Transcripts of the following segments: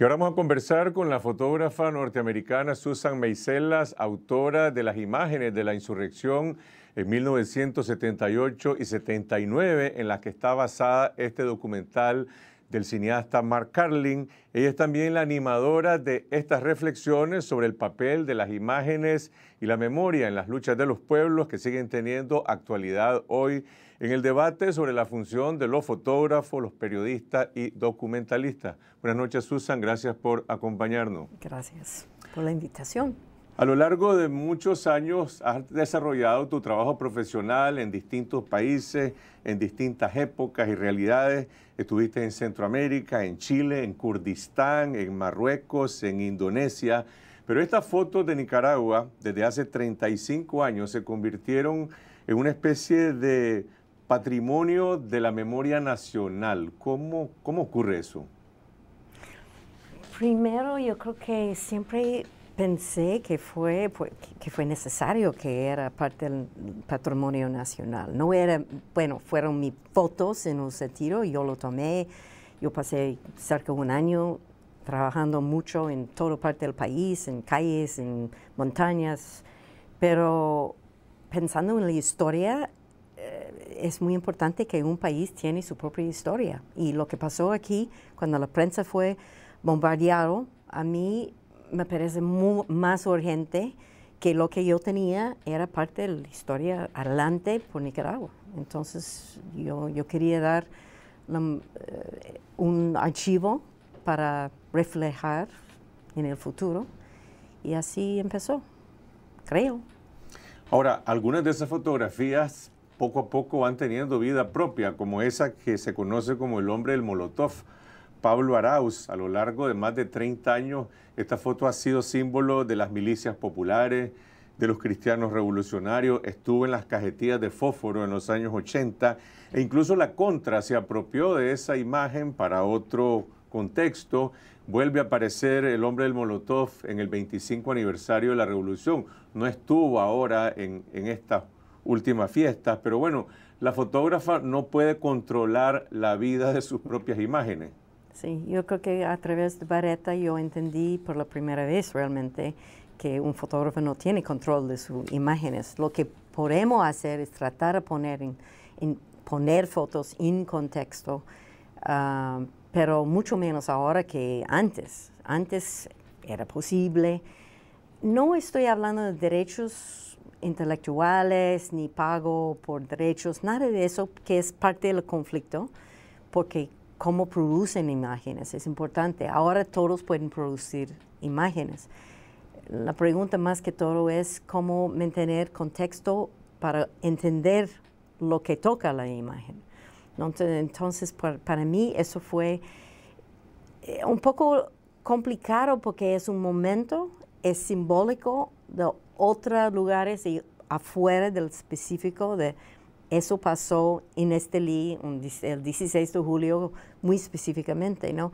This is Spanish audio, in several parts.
Y ahora vamos a conversar con la fotógrafa norteamericana Susan Meiselas, autora de las imágenes de la insurrección en 1978 y 79, en las que está basada este documental del cineasta Mark Carlin. Ella es también la animadora de estas reflexiones sobre el papel de las imágenes y la memoria en las luchas de los pueblos que siguen teniendo actualidad hoy en el debate sobre la función de los fotógrafos, los periodistas y documentalistas. Buenas noches, Susan. Gracias por acompañarnos. Gracias por la invitación. A lo largo de muchos años has desarrollado tu trabajo profesional en distintos países, en distintas épocas y realidades. Estuviste en Centroamérica, en Chile, en Kurdistán, en Marruecos, en Indonesia. Pero estas fotos de Nicaragua desde hace 35 años se convirtieron en una especie de patrimonio de la memoria nacional. ¿Cómo, cómo ocurre eso? Primero, yo creo que siempre pensé que fue, que fue necesario que era parte del patrimonio nacional. No era, bueno, fueron mis fotos en un sentido, yo lo tomé, yo pasé cerca de un año trabajando mucho en toda parte del país, en calles, en montañas, pero pensando en la historia, es muy importante que un país tiene su propia historia. Y lo que pasó aquí, cuando la prensa fue bombardeado, a mí me parece más urgente que lo que yo tenía era parte de la historia adelante por Nicaragua. Entonces yo, yo quería dar um, eh, un archivo para reflejar en el futuro y así empezó, creo. Ahora, algunas de esas fotografías poco a poco van teniendo vida propia, como esa que se conoce como el hombre del Molotov. Pablo Arauz, a lo largo de más de 30 años, esta foto ha sido símbolo de las milicias populares, de los cristianos revolucionarios, estuvo en las cajetillas de fósforo en los años 80 e incluso la contra se apropió de esa imagen para otro contexto. Vuelve a aparecer el hombre del Molotov en el 25 aniversario de la revolución. No estuvo ahora en, esta últimas fiestas, pero bueno, la fotógrafa no puede controlar la vida de sus propias imágenes. Sí, yo creo que a través de Barreta yo entendí por la primera vez realmente que un fotógrafo no tiene control de sus imágenes. Lo que podemos hacer es tratar de poner, en, poner fotos en contexto, ah, pero mucho menos ahora que antes. Antes era posible. No estoy hablando de derechos intelectuales, ni pago por derechos, nada de eso que es parte del conflicto, porque cómo producen imágenes es importante. Ahora todos pueden producir imágenes. La pregunta más que todo es cómo mantener contexto para entender lo que toca la imagen. Entonces, para mí eso fue eh, un poco complicado porque es un momento, es simbólico de otros lugares y afuera del específico de eso pasó en Estelí el 16 de julio muy específicamente, ¿no?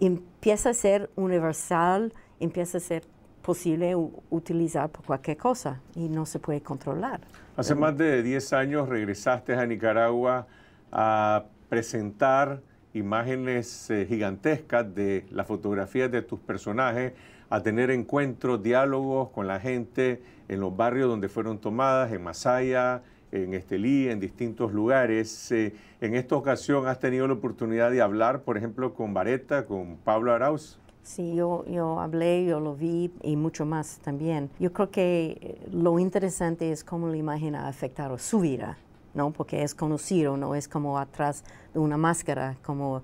Empieza a ser universal, empieza a ser posible utilizar por cualquier cosa y no se puede controlar. Hace más de 10 años regresaste a Nicaragua a presentar imágenes eh, gigantescas de las fotografías de tus personajes a tener encuentros, diálogos con la gente en los barrios donde fueron tomadas, en Masaya, en Estelí, en distintos lugares. Eh, en esta ocasión has tenido la oportunidad de hablar, por ejemplo, con Vareta, con Pablo Arauz. Sí, yo, yo hablé, yo lo vi y mucho más también. Yo creo que eh, lo interesante es cómo la imagen ha afectado su vida, ¿no? Porque es conocido, no es como atrás de una máscara, como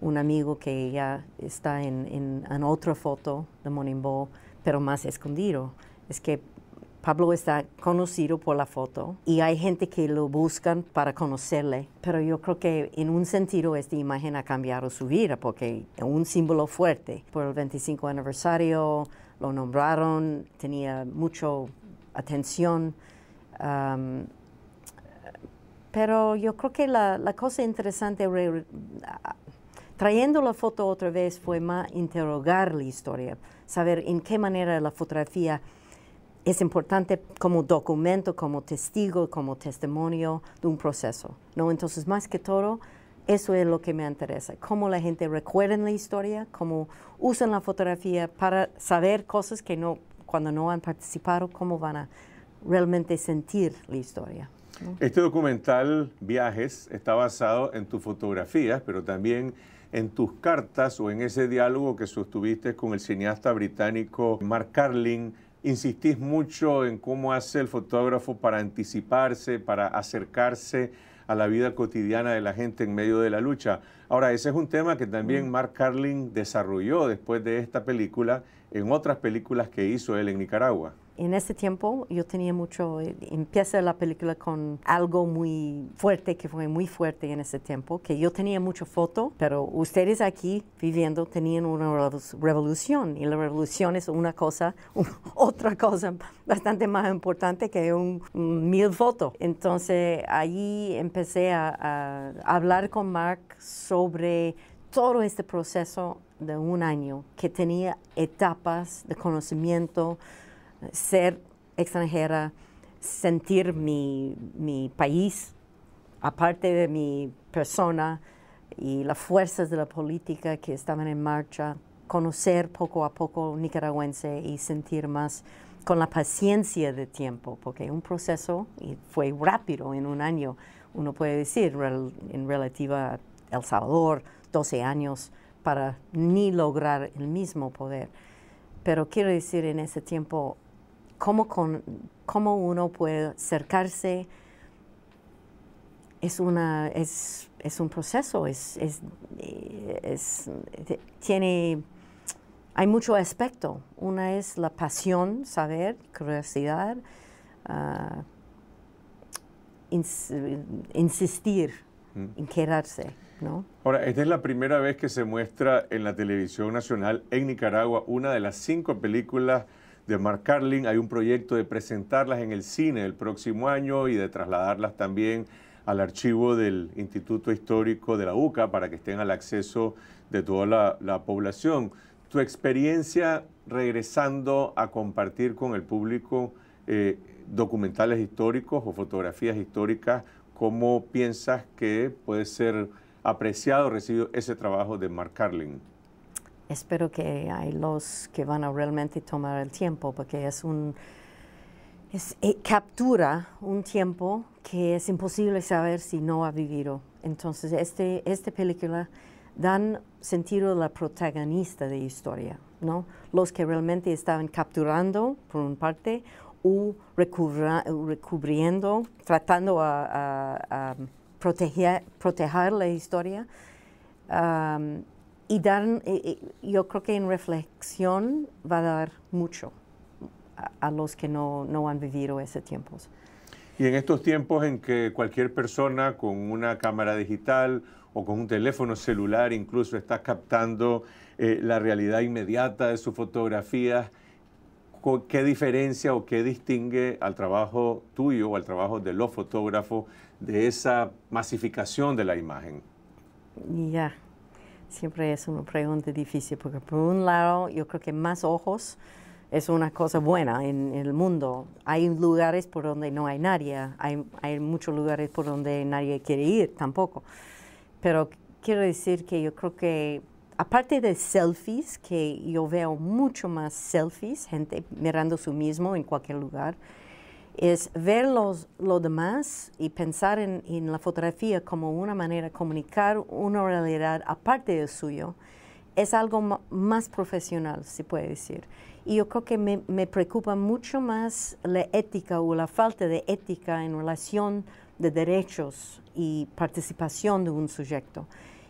un amigo que ya está en, otra foto de Monimbo, pero más escondido. Es que Pablo está conocido por la foto y hay gente que lo buscan para conocerle, pero yo creo que en un sentido esta imagen ha cambiado su vida porque es un símbolo fuerte. Por el 25 aniversario lo nombraron, tenía mucha atención, um, pero yo creo que la, la cosa interesante Trayendo la foto otra vez fue más interrogar la historia, saber en qué manera la fotografía es importante como documento, como testigo, como testimonio de un proceso. Entonces, más que todo, eso es lo que me interesa, cómo la gente recuerda la historia, cómo usan la fotografía para saber cosas que no, cuando no han participado, cómo van a realmente sentir la historia. Este documental, Viajes, está basado en tus fotografías, pero también en tus cartas o en ese diálogo que sostuviste con el cineasta británico Mark Carlin. Insistís mucho en cómo hace el fotógrafo para anticiparse, para acercarse a la vida cotidiana de la gente en medio de la lucha. Ahora, ese es un tema que también mm. Mark Carlin desarrolló después de esta película en otras películas que hizo él en Nicaragua en ese tiempo yo tenía mucho, empieza la película con algo muy fuerte, que fue muy fuerte en ese tiempo, que yo tenía mucho foto, pero ustedes aquí viviendo tenían una revolución y la revolución es una cosa, otra cosa bastante más importante que un, mil fotos. Entonces allí empecé a hablar con Mark sobre todo este proceso de un año que tenía etapas de conocimiento, ser extranjera, sentir mi, mi país, aparte de mi persona y las fuerzas de la política que estaban en marcha, conocer poco a poco nicaragüense y sentir más con la paciencia de tiempo, porque un proceso y fue rápido en un año, uno puede decir, en relativa a El Salvador, 12 años para ni lograr el mismo poder. Pero quiero decir, en ese tiempo cómo, con, cómo uno puede acercarse es, una, es, es un proceso, es, es, eh, eh, tiene, hay mucho aspecto. Una es la pasión, saber, curiosidad, ah, insistir mm. en quedarse. ¿no? Ahora, esta es la primera vez que se muestra en la televisión nacional en Nicaragua una de las cinco películas de Mark Carlin. Hay un proyecto de presentarlas en el cine el próximo año y de trasladarlas también al archivo del Instituto Histórico de la UCA para que estén al acceso de toda la, población. Tu experiencia regresando a compartir con el público eh, documentales históricos o fotografías históricas, ¿cómo piensas que puede ser apreciado, recibido ese trabajo de Mark Carlin? espero que hay los que van a realmente tomar el tiempo, porque es un... Es, eh, captura un tiempo que es imposible saber si no ha vivido. Entonces, este, esta película dan sentido a la protagonista de historia, ¿no? Los que realmente estaban capturando, por una parte, o recubriendo, tratando a, proteger, proteger, la historia y dar, eh, eh, yo creo que en reflexión va a dar mucho a, los que no, no, han vivido ese tiempo. Y en estos tiempos en que cualquier persona con una cámara digital o con un teléfono celular incluso está captando eh, la realidad inmediata de sus fotografías, ¿qué diferencia o qué distingue al trabajo tuyo o al trabajo de los fotógrafos de esa masificación de la imagen? Ya, Siempre es una pregunta difícil, porque por un lado yo creo que más ojos es una cosa buena en, el mundo. Hay lugares por donde no hay nadie, hay, hay, muchos lugares por donde nadie quiere ir tampoco. Pero quiero decir que yo creo que, aparte de selfies, que yo veo mucho más selfies, gente mirando su mismo en cualquier lugar, es ver lo demás y pensar en, la fotografía como una manera de comunicar una realidad aparte del suyo, es algo más profesional, se puede decir. Y yo creo que me, me, preocupa mucho más la ética o la falta de ética en relación de derechos y participación de un sujeto.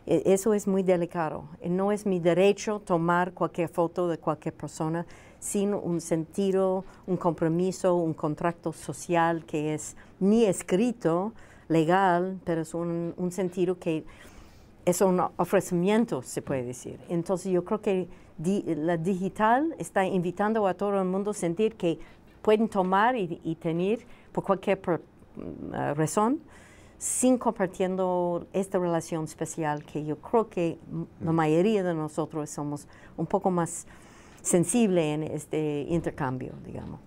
E, eso es muy delicado. No es mi derecho tomar cualquier foto de cualquier persona sin un sentido, un compromiso, un contrato social que es ni escrito, legal, pero es un, sentido que es un ofrecimiento, se puede decir. Entonces yo creo que la digital está invitando a todo el mundo a sentir que pueden tomar y, tener por cualquier mm, eh, razón sin compartiendo esta relación especial que yo creo que la mm. mayoría de nosotros somos un poco más sensible en este intercambio, digamos.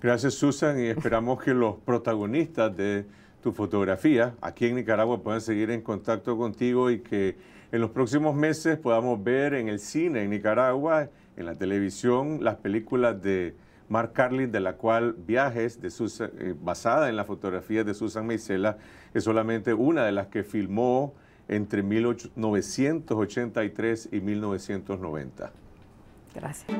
Gracias Susan y esperamos que los protagonistas de tu fotografía aquí en Nicaragua puedan seguir en contacto contigo y que en los próximos meses podamos ver en el cine en Nicaragua, en la televisión, las películas de Mark Carlin, de la cual Viajes, de Susan, eh, basada en la fotografía de Susan Meisela, es solamente una de las que filmó entre 1983 y 1990. Gracias.